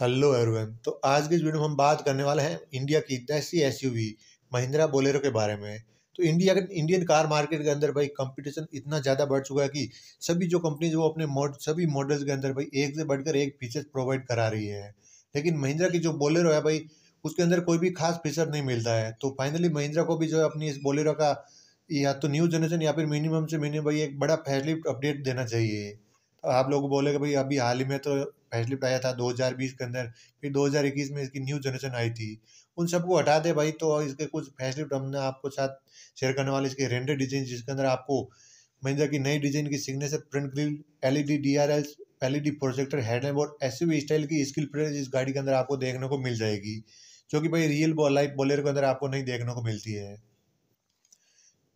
hello everyone तो आज की इस वीडियो में हम बात करने वाले हैं इंडिया की देसी वी महिंद्रा बोलेरो के बारे में तो इंडिया इंडियन कार मार्केट के अंदर भाई कंपटीशन इतना ज़्यादा बढ़ चुका है कि सभी जो कंपनीज वो अपने मॉड सभी मॉडल्स के अंदर भाई एक से बढ़कर एक फीचर प्रोवाइड करा रही है लेकिन महिंद्रा की जो बोलेरो है भाई उसके अंदर कोई भी खास फीचर नहीं मिलता है तो फाइनली महिंद्रा को भी जो है अपनी इस बोलेरो का या तो न्यू जनरेशन या फिर मिनिमम से मिनिमम भाई एक बड़ा फैसलिफ्ट अपडेट देना चाहिए तो आप लोग बोलेगा भाई अभी हाल ही में तो फैसलिफ्ट आया था 2020 के अंदर फिर 2021 में इसकी न्यू जनरेशन आई थी उन सबको हटा दे भाई तो इसके कुछ फैसलिफ्ट तो हमने आपको साथ शेयर करने वाले इसके रेंडर डिजाइन जिसके अंदर आपको महिंद्रा की नई डिजाइन की signature print grille L E D D R L L E D projector headlamp और एस स्टाइल की स्किल प्रिंट इस गाड़ी के अंदर आपको देखने को मिल जाएगी जो कि भाई रियल लाइफ बोलेर के अंदर आपको नहीं देखने को मिलती है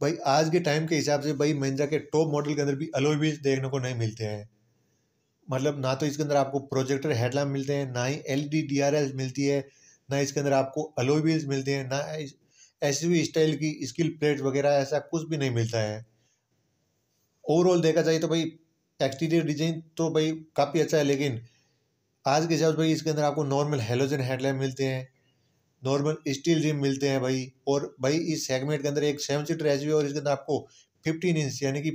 भाई आज के टाइम के हिसाब से भाई महिंद्रा के टॉप मॉडल के अंदर भी अलोई व्हील्स देखने को नहीं मिलते हैं मतलब ना तो इसके अंदर आपको प्रोजेक्टर हेडलैम्प मिलते हैं ना ही एल ई डी मिलती है ना इसके अंदर आपको अलोई मिलते हैं ना एस स्टाइल की स्किल प्लेट वगैरह ऐसा कुछ भी नहीं मिलता है ओवरऑल देखा जाए तो भाई एक्सटीरियर डिजाइन तो भाई काफ़ी अच्छा है लेकिन आज के हिसाब से भाई इसके अंदर आपको नॉर्मल हेलोजन हेडलैम मिलते हैं नॉर्मल स्टील रिम मिलते हैं भाई और भाई इस सेगमेंट के अंदर एक सेवन सीटर एस और इसके अंदर आपको फिफ्टीन इंच यानी कि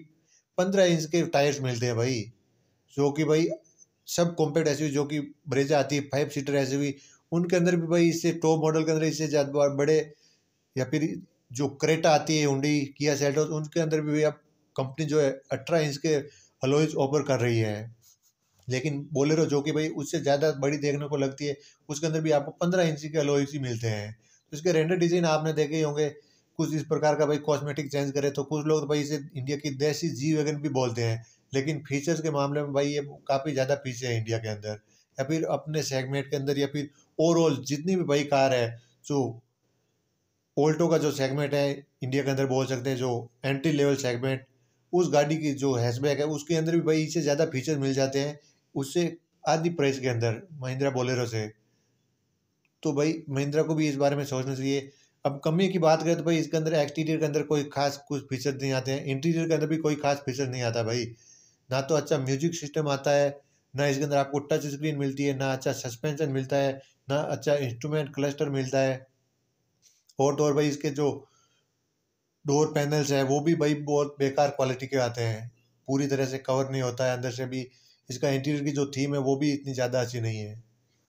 पंद्रह इंच के टायर्स मिलते हैं भाई जो कि भाई सब कॉम्पैक्ट एस जो कि ब्रेजा आती है फाइव सीटर एस उनके अंदर भी भाई इससे टॉप मॉडल के अंदर इससे ज़्यादा बड़े या फिर जो क्रेटा आती है हुडी किया सेल्टोस उनके अंदर भी भाई अब कंपनी जो है अठारह इंच के अलोइज ऑफर कर रही है लेकिन बोलेरो जो कि भाई उससे ज़्यादा बड़ी देखने को लगती है उसके अंदर भी आपको पंद्रह इंच के अलोइज ही मिलते हैं तो इसके रेंडर डिज़ाइन आपने देखे ही होंगे कुछ इस प्रकार का भाई कॉस्मेटिक चेंज करे तो कुछ लोग तो भाई इसे इंडिया की देसी जी वैगन भी बोलते हैं लेकिन फीचर्स के मामले में भाई ये काफ़ी ज़्यादा पीछे है इंडिया के अंदर या फिर अपने सेगमेंट के अंदर या फिर ओवरऑल जितनी भी भाई कार है जो ओल्टो का जो सेगमेंट है इंडिया के अंदर बोल सकते हैं जो एंट्री लेवल सेगमेंट उस गाड़ी की जो हैशबैक है उसके अंदर भी भाई इससे ज़्यादा फीचर मिल जाते हैं उससे आधी प्राइस के अंदर महिंद्रा बोलेरो से तो भाई महिंद्रा को भी इस बारे में सोचना चाहिए अब कमी की बात करें तो भाई इसके अंदर एक्सटीरियर के अंदर कोई खास कुछ फीचर नहीं आते हैं इंटीरियर के अंदर भी कोई खास फीचर नहीं आता भाई ना तो अच्छा म्यूजिक सिस्टम आता है ना इसके अंदर आपको टच स्क्रीन मिलती है ना अच्छा सस्पेंशन मिलता है ना अच्छा इंस्ट्रूमेंट क्लस्टर मिलता है और तो और भाई इसके जो डोर पैनल्स है वो भी भाई बहुत बेकार क्वालिटी के आते हैं पूरी तरह से कवर नहीं होता है अंदर से भी इसका इंटीरियर की जो थीम है वो भी इतनी ज़्यादा अच्छी नहीं है